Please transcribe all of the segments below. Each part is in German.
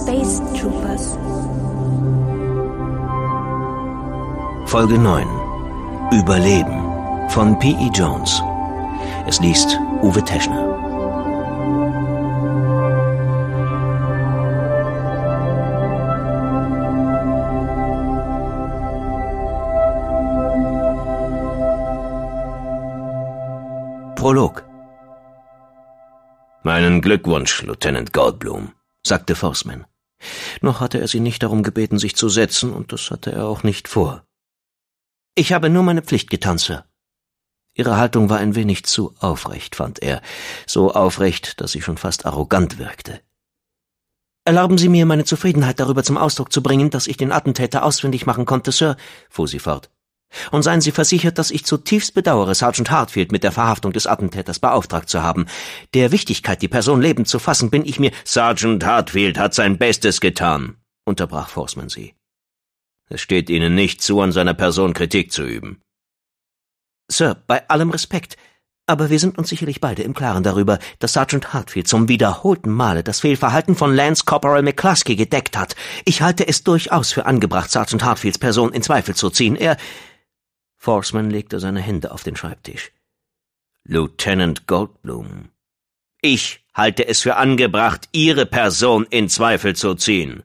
Space Troopers. Folge 9. Überleben von P.E. Jones. Es liest Uwe Teschner. Prolog. Meinen Glückwunsch, Lieutenant Goldblum, sagte Forsman. Noch hatte er sie nicht darum gebeten, sich zu setzen, und das hatte er auch nicht vor. Ich habe nur meine Pflicht getan, Sir. Ihre Haltung war ein wenig zu aufrecht, fand er, so aufrecht, dass sie schon fast arrogant wirkte. Erlauben Sie mir, meine Zufriedenheit darüber zum Ausdruck zu bringen, dass ich den Attentäter ausfindig machen konnte, Sir, fuhr sie fort. Und seien Sie versichert, dass ich zutiefst bedauere, Sergeant Hartfield mit der Verhaftung des Attentäters beauftragt zu haben. Der Wichtigkeit, die Person lebend zu fassen, bin ich mir Sergeant Hartfield hat sein Bestes getan, unterbrach Forsman sie. Es steht Ihnen nicht zu, an seiner Person Kritik zu üben. Sir, bei allem Respekt, aber wir sind uns sicherlich beide im Klaren darüber, dass Sergeant Hartfield zum wiederholten Male das Fehlverhalten von Lance Corporal McCluskey gedeckt hat. Ich halte es durchaus für angebracht, Sergeant Hartfields Person in Zweifel zu ziehen. Er Forsman legte seine Hände auf den Schreibtisch. Lieutenant Goldblum. Ich halte es für angebracht, Ihre Person in Zweifel zu ziehen.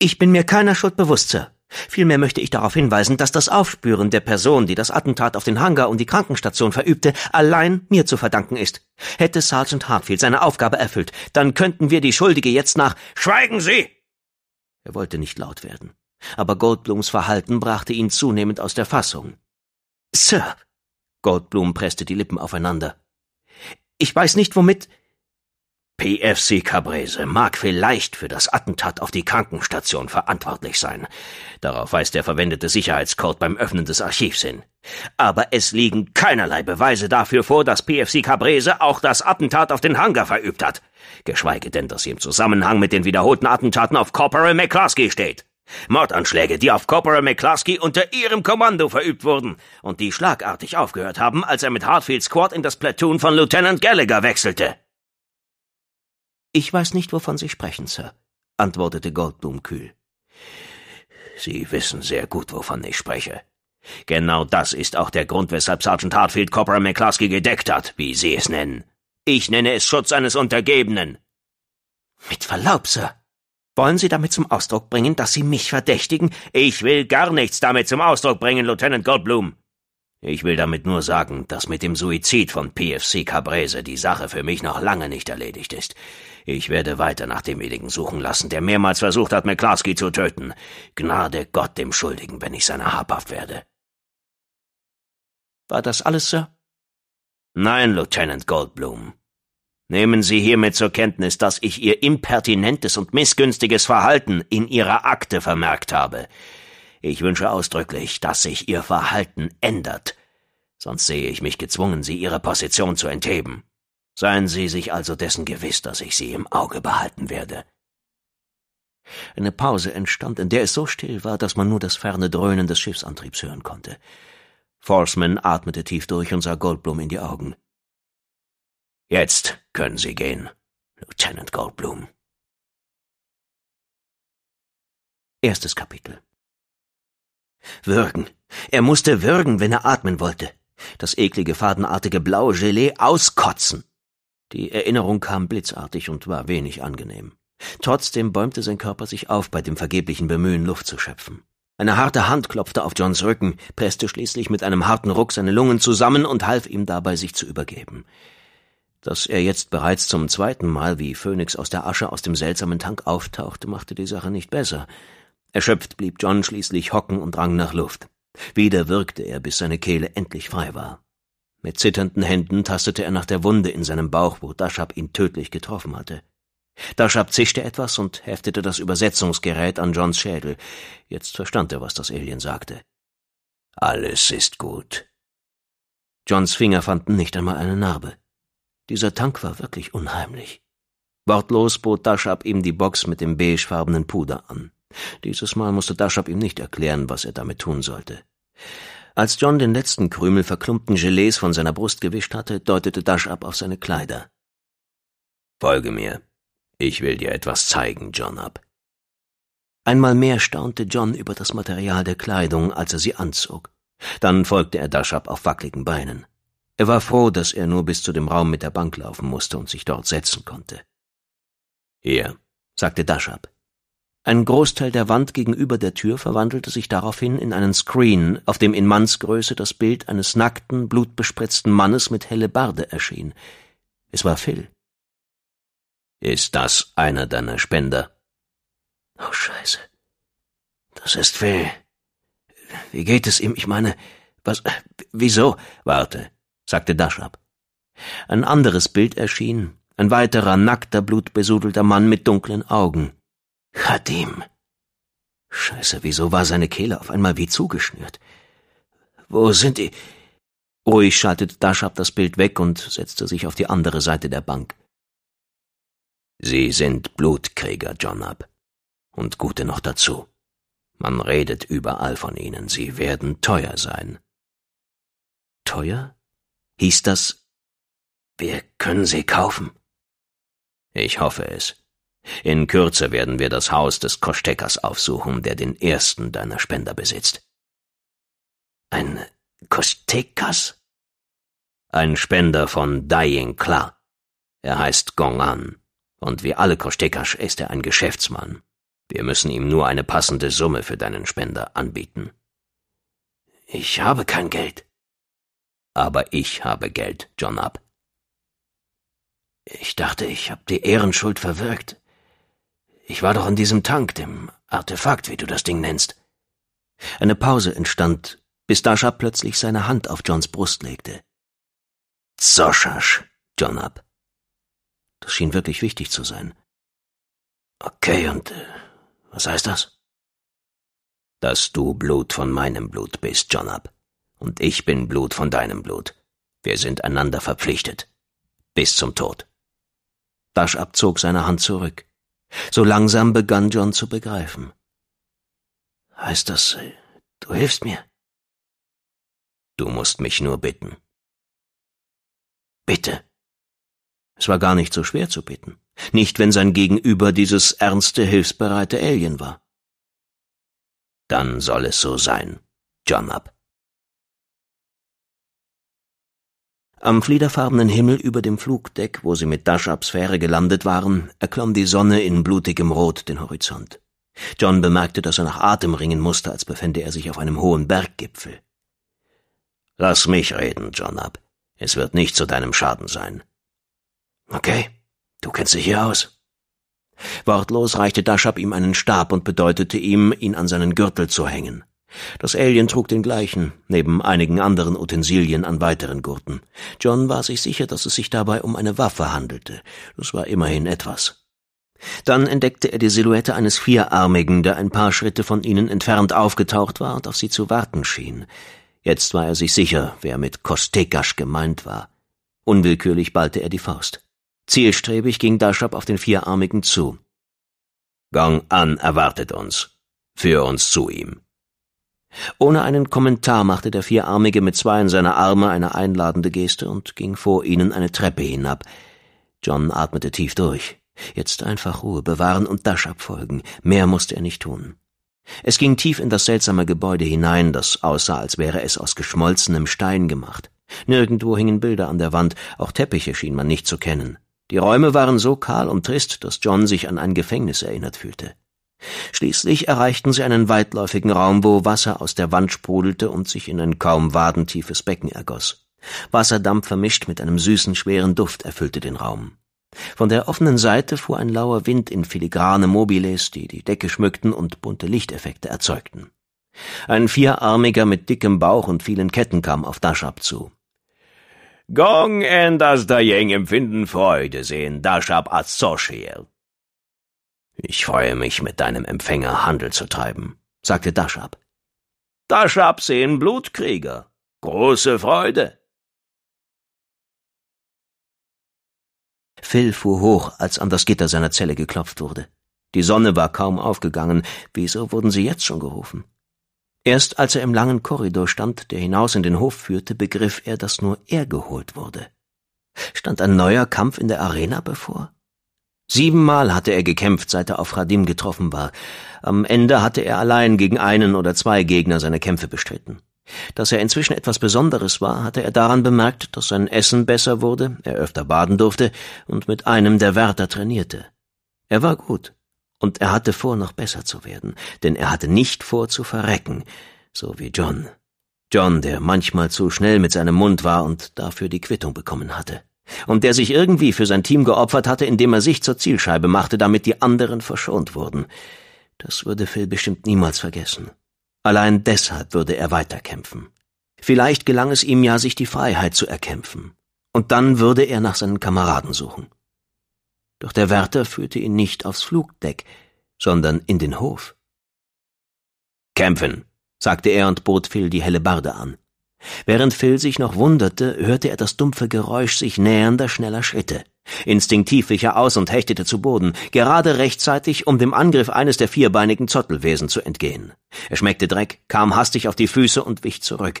Ich bin mir keiner Schuld bewusst, Sir. Vielmehr möchte ich darauf hinweisen, dass das Aufspüren der Person, die das Attentat auf den Hangar und die Krankenstation verübte, allein mir zu verdanken ist. Hätte Sergeant Hartfield seine Aufgabe erfüllt, dann könnten wir die Schuldige jetzt nach Schweigen Sie! Er wollte nicht laut werden aber Goldblums Verhalten brachte ihn zunehmend aus der Fassung. Sir, Goldblum presste die Lippen aufeinander. Ich weiß nicht, womit. PFC Cabrese mag vielleicht für das Attentat auf die Krankenstation verantwortlich sein. Darauf weist der verwendete Sicherheitscode beim Öffnen des Archivs hin. Aber es liegen keinerlei Beweise dafür vor, dass PFC Cabrese auch das Attentat auf den Hangar verübt hat. Geschweige denn, dass sie im Zusammenhang mit den wiederholten Attentaten auf Corporal McCluskey steht. Mordanschläge, die auf Corporal McCluskey unter ihrem Kommando verübt wurden und die schlagartig aufgehört haben, als er mit Hartfields Squad in das Platoon von Lieutenant Gallagher wechselte. Ich weiß nicht, wovon Sie sprechen, Sir, antwortete Goldblum kühl. Sie wissen sehr gut, wovon ich spreche. Genau das ist auch der Grund, weshalb Sergeant Hartfield Corporal McCluskey gedeckt hat, wie Sie es nennen. Ich nenne es Schutz eines Untergebenen. Mit Verlaub, Sir, wollen Sie damit zum Ausdruck bringen, dass Sie mich verdächtigen? Ich will gar nichts damit zum Ausdruck bringen, Lieutenant Goldblum. Ich will damit nur sagen, dass mit dem Suizid von PFC Cabrese die Sache für mich noch lange nicht erledigt ist. Ich werde weiter nach demjenigen suchen lassen, der mehrmals versucht hat, McClarsky zu töten. Gnade Gott dem Schuldigen, wenn ich seiner habhaft werde. War das alles, Sir? Nein, Lieutenant Goldblum. Nehmen Sie hiermit zur Kenntnis, dass ich Ihr impertinentes und missgünstiges Verhalten in Ihrer Akte vermerkt habe. Ich wünsche ausdrücklich, dass sich Ihr Verhalten ändert, sonst sehe ich mich gezwungen, Sie Ihre Position zu entheben. Seien Sie sich also dessen gewiss, dass ich Sie im Auge behalten werde. Eine Pause entstand, in der es so still war, dass man nur das ferne Dröhnen des Schiffsantriebs hören konnte. Forsman atmete tief durch und sah Goldblum in die Augen. Jetzt, können Sie gehen, Lieutenant Goldblum. Erstes Kapitel. Würgen. Er musste würgen, wenn er atmen wollte. Das eklige, fadenartige blaue Gelee auskotzen. Die Erinnerung kam blitzartig und war wenig angenehm. Trotzdem bäumte sein Körper sich auf bei dem vergeblichen Bemühen, Luft zu schöpfen. Eine harte Hand klopfte auf Johns Rücken, presste schließlich mit einem harten Ruck seine Lungen zusammen und half ihm dabei, sich zu übergeben. Dass er jetzt bereits zum zweiten Mal wie Phönix aus der Asche aus dem seltsamen Tank auftauchte, machte die Sache nicht besser. Erschöpft blieb John schließlich hocken und rang nach Luft. Wieder wirkte er, bis seine Kehle endlich frei war. Mit zitternden Händen tastete er nach der Wunde in seinem Bauch, wo Dashab ihn tödlich getroffen hatte. Dashab zischte etwas und heftete das Übersetzungsgerät an Johns Schädel. Jetzt verstand er, was das Alien sagte. Alles ist gut. Johns Finger fanden nicht einmal eine Narbe. Dieser Tank war wirklich unheimlich. Wortlos bot Daschab ihm die Box mit dem beigefarbenen Puder an. Dieses Mal musste Daschab ihm nicht erklären, was er damit tun sollte. Als John den letzten Krümel verklumpten Gelees von seiner Brust gewischt hatte, deutete Daschab auf seine Kleider. Folge mir. Ich will dir etwas zeigen, John Ab. Einmal mehr staunte John über das Material der Kleidung, als er sie anzog. Dann folgte er Daschab auf wackligen Beinen. Er war froh, dass er nur bis zu dem Raum mit der Bank laufen musste und sich dort setzen konnte. Hier, sagte Daschab. Ein Großteil der Wand gegenüber der Tür verwandelte sich daraufhin in einen Screen, auf dem in Mannsgröße das Bild eines nackten, blutbespritzten Mannes mit helle Barde erschien. Es war Phil. Ist das einer deiner Spender? Oh Scheiße. Das ist Phil. Wie geht es ihm? Ich meine, was, wieso? Warte, sagte Daschab. Ein anderes Bild erschien, ein weiterer nackter, blutbesudelter Mann mit dunklen Augen. Khadim. Scheiße, wieso war seine Kehle auf einmal wie zugeschnürt? Wo sind die? Ruhig schaltete Daschab das Bild weg und setzte sich auf die andere Seite der Bank. Sie sind Blutkrieger, Jonab. Und gute noch dazu. Man redet überall von ihnen, sie werden teuer sein. Teuer? hieß das Wir können sie kaufen. Ich hoffe es. In Kürze werden wir das Haus des Kostekas aufsuchen, der den ersten deiner Spender besitzt. Ein Kostekas? Ein Spender von Dying Kla. Er heißt Gong An, Und wie alle Kostekas ist er ein Geschäftsmann. Wir müssen ihm nur eine passende Summe für deinen Spender anbieten. Ich habe kein Geld. Aber ich habe Geld, John ab. Ich dachte, ich hab die Ehrenschuld verwirkt. Ich war doch in diesem Tank, dem Artefakt, wie du das Ding nennst. Eine Pause entstand, bis Dasha plötzlich seine Hand auf Johns Brust legte. Zoschasch, John ab. Das schien wirklich wichtig zu sein. Okay, und äh, was heißt das? Dass du Blut von meinem Blut bist, John ab und ich bin Blut von deinem Blut. Wir sind einander verpflichtet. Bis zum Tod. Daschab zog seine Hand zurück. So langsam begann John zu begreifen. Heißt das, du hilfst mir? Du musst mich nur bitten. Bitte. Es war gar nicht so schwer zu bitten. Nicht, wenn sein Gegenüber dieses ernste, hilfsbereite Alien war. Dann soll es so sein, John Up. Am fliederfarbenen Himmel über dem Flugdeck, wo sie mit Daschabs Fähre gelandet waren, erklomm die Sonne in blutigem Rot den Horizont. John bemerkte, dass er nach Atem ringen musste, als befände er sich auf einem hohen Berggipfel. Lass mich reden, John Ab. Es wird nicht zu deinem Schaden sein. Okay, du kennst dich hier aus. Wortlos reichte Daschab ihm einen Stab und bedeutete ihm, ihn an seinen Gürtel zu hängen. Das Alien trug den gleichen, neben einigen anderen Utensilien an weiteren Gurten. John war sich sicher, dass es sich dabei um eine Waffe handelte. Das war immerhin etwas. Dann entdeckte er die Silhouette eines Vierarmigen, der ein paar Schritte von ihnen entfernt aufgetaucht war und auf sie zu warten schien. Jetzt war er sich sicher, wer mit Kostekasch gemeint war. Unwillkürlich ballte er die Faust. Zielstrebig ging Daschab auf den Vierarmigen zu. Gong An erwartet uns. Führ uns zu ihm. Ohne einen Kommentar machte der Vierarmige mit zwei in seiner Arme eine einladende Geste und ging vor ihnen eine Treppe hinab. John atmete tief durch. Jetzt einfach Ruhe bewahren und Dash abfolgen. Mehr musste er nicht tun. Es ging tief in das seltsame Gebäude hinein, das aussah, als wäre es aus geschmolzenem Stein gemacht. Nirgendwo hingen Bilder an der Wand, auch Teppiche schien man nicht zu kennen. Die Räume waren so kahl und trist, dass John sich an ein Gefängnis erinnert fühlte. Schließlich erreichten sie einen weitläufigen Raum, wo Wasser aus der Wand sprudelte und sich in ein kaum wadentiefes Becken ergoss. Wasserdampf vermischt mit einem süßen, schweren Duft erfüllte den Raum. Von der offenen Seite fuhr ein lauer Wind in filigrane Mobiles, die die Decke schmückten und bunte Lichteffekte erzeugten. Ein Vierarmiger mit dickem Bauch und vielen Ketten kam auf Daschab zu. Gong en das Dayeng empfinden Freude, sehen Daschab als Zorschir. Ich freue mich, mit deinem Empfänger Handel zu treiben, sagte Dashab. Dashab sehen Blutkrieger. Große Freude. Phil fuhr hoch, als an das Gitter seiner Zelle geklopft wurde. Die Sonne war kaum aufgegangen. Wieso wurden sie jetzt schon gerufen? Erst als er im langen Korridor stand, der hinaus in den Hof führte, begriff er, dass nur er geholt wurde. Stand ein neuer Kampf in der Arena bevor? Siebenmal hatte er gekämpft, seit er auf Radim getroffen war. Am Ende hatte er allein gegen einen oder zwei Gegner seine Kämpfe bestritten. Dass er inzwischen etwas Besonderes war, hatte er daran bemerkt, dass sein Essen besser wurde, er öfter baden durfte und mit einem der Wärter trainierte. Er war gut, und er hatte vor, noch besser zu werden, denn er hatte nicht vor zu verrecken, so wie John. John, der manchmal zu schnell mit seinem Mund war und dafür die Quittung bekommen hatte und der sich irgendwie für sein Team geopfert hatte, indem er sich zur Zielscheibe machte, damit die anderen verschont wurden. Das würde Phil bestimmt niemals vergessen. Allein deshalb würde er weiterkämpfen. Vielleicht gelang es ihm ja, sich die Freiheit zu erkämpfen. Und dann würde er nach seinen Kameraden suchen. Doch der Wärter führte ihn nicht aufs Flugdeck, sondern in den Hof. Kämpfen, sagte er und bot Phil die helle Barde an. Während Phil sich noch wunderte, hörte er das dumpfe Geräusch sich nähernder schneller Schritte. Instinktiv wich er aus und hechtete zu Boden, gerade rechtzeitig, um dem Angriff eines der vierbeinigen Zottelwesen zu entgehen. Er schmeckte Dreck, kam hastig auf die Füße und wich zurück.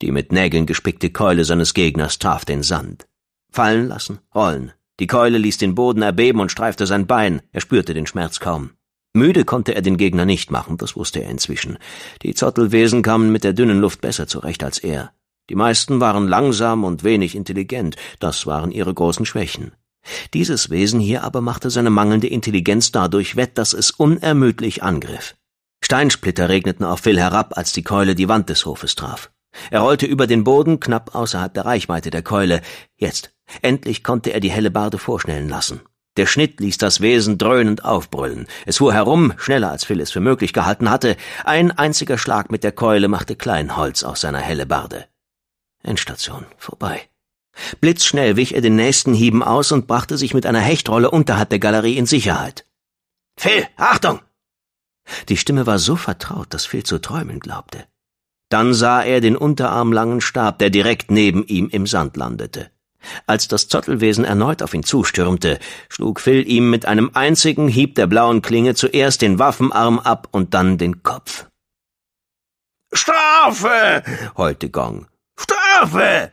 Die mit Nägeln gespickte Keule seines Gegners traf den Sand. Fallen lassen, rollen. Die Keule ließ den Boden erbeben und streifte sein Bein. Er spürte den Schmerz kaum. Müde konnte er den Gegner nicht machen, das wusste er inzwischen. Die Zottelwesen kamen mit der dünnen Luft besser zurecht als er. Die meisten waren langsam und wenig intelligent, das waren ihre großen Schwächen. Dieses Wesen hier aber machte seine mangelnde Intelligenz dadurch wett, dass es unermüdlich angriff. Steinsplitter regneten auf Phil herab, als die Keule die Wand des Hofes traf. Er rollte über den Boden, knapp außerhalb der Reichweite der Keule. Jetzt, endlich konnte er die helle Barde vorschnellen lassen. Der Schnitt ließ das Wesen dröhnend aufbrüllen. Es fuhr herum, schneller als Phil es für möglich gehalten hatte. Ein einziger Schlag mit der Keule machte Kleinholz aus seiner helle Barde. Endstation vorbei. Blitzschnell wich er den nächsten Hieben aus und brachte sich mit einer Hechtrolle unterhalb der Galerie in Sicherheit. Phil, Achtung! Die Stimme war so vertraut, dass Phil zu träumen glaubte. Dann sah er den unterarmlangen Stab, der direkt neben ihm im Sand landete. Als das Zottelwesen erneut auf ihn zustürmte, schlug Phil ihm mit einem einzigen Hieb der blauen Klinge zuerst den Waffenarm ab und dann den Kopf. Strafe! heulte Gong. Strafe!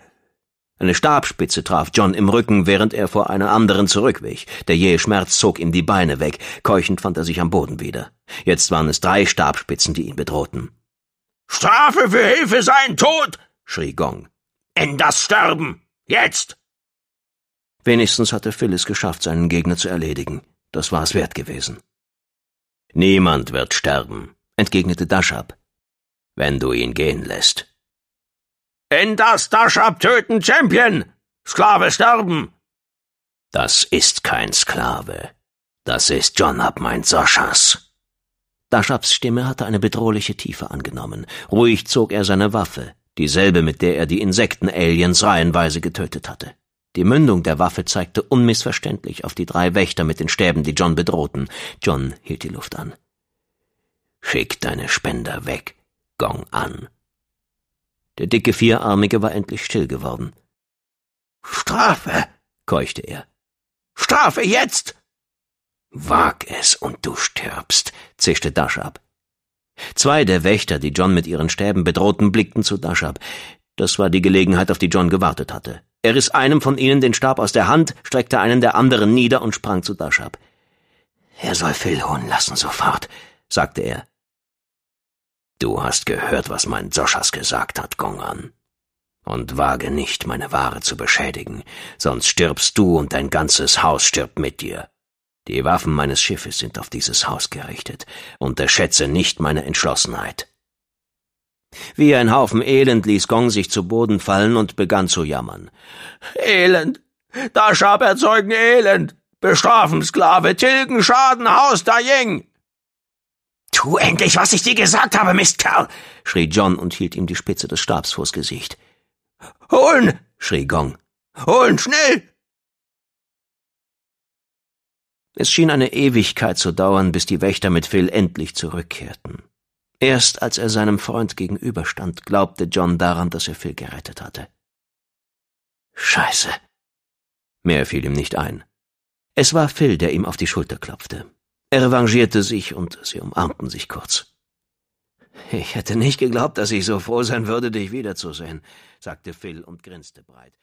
Eine Stabspitze traf John im Rücken, während er vor einer anderen zurückwich. Der jähe Schmerz zog ihm die Beine weg. Keuchend fand er sich am Boden wieder. Jetzt waren es drei Stabspitzen, die ihn bedrohten. Strafe für Hilfe sein Tod! schrie Gong. In das Sterben! Jetzt! Wenigstens hatte Phil es geschafft, seinen Gegner zu erledigen. Das war es wert gewesen. Niemand wird sterben, entgegnete Dashab, wenn du ihn gehen lässt. In das Dashab töten, Champion! Sklave sterben! Das ist kein Sklave. Das ist Jonab, mein Soschas. Dashabs Stimme hatte eine bedrohliche Tiefe angenommen. Ruhig zog er seine Waffe, dieselbe, mit der er die Insekten-Aliens reihenweise getötet hatte. Die Mündung der Waffe zeigte unmissverständlich auf die drei Wächter mit den Stäben, die John bedrohten. John hielt die Luft an. Schick deine Spender weg, Gong an. Der dicke Vierarmige war endlich still geworden. Strafe, keuchte er. Strafe jetzt! Wag es und du stirbst, zischte Dash ab. Zwei der Wächter, die John mit ihren Stäben bedrohten, blickten zu Dash ab. Das war die Gelegenheit, auf die John gewartet hatte. Er riss einem von ihnen den Stab aus der Hand, streckte einen der anderen nieder und sprang zu Daschab. Er soll Phil holen lassen sofort, sagte er. Du hast gehört, was mein Joschas gesagt hat, Gongan. Und wage nicht, meine Ware zu beschädigen, sonst stirbst du und dein ganzes Haus stirbt mit dir. Die Waffen meines Schiffes sind auf dieses Haus gerichtet. Unterschätze nicht meine Entschlossenheit. Wie ein Haufen Elend ließ Gong sich zu Boden fallen und begann zu jammern. Elend! schab erzeugen Elend! Bestrafen Sklave, tilgen Schaden, Haus Dayeng! Tu endlich, was ich dir gesagt habe, Mistkerl! schrie John und hielt ihm die Spitze des Stabs vors Gesicht. Holen! schrie Gong. Holen, schnell! Es schien eine Ewigkeit zu dauern, bis die Wächter mit Phil endlich zurückkehrten. Erst als er seinem Freund gegenüberstand, glaubte John daran, dass er Phil gerettet hatte. Scheiße. Mehr fiel ihm nicht ein. Es war Phil, der ihm auf die Schulter klopfte. Er revanchierte sich und sie umarmten sich kurz. Ich hätte nicht geglaubt, dass ich so froh sein würde, dich wiederzusehen, sagte Phil und grinste breit.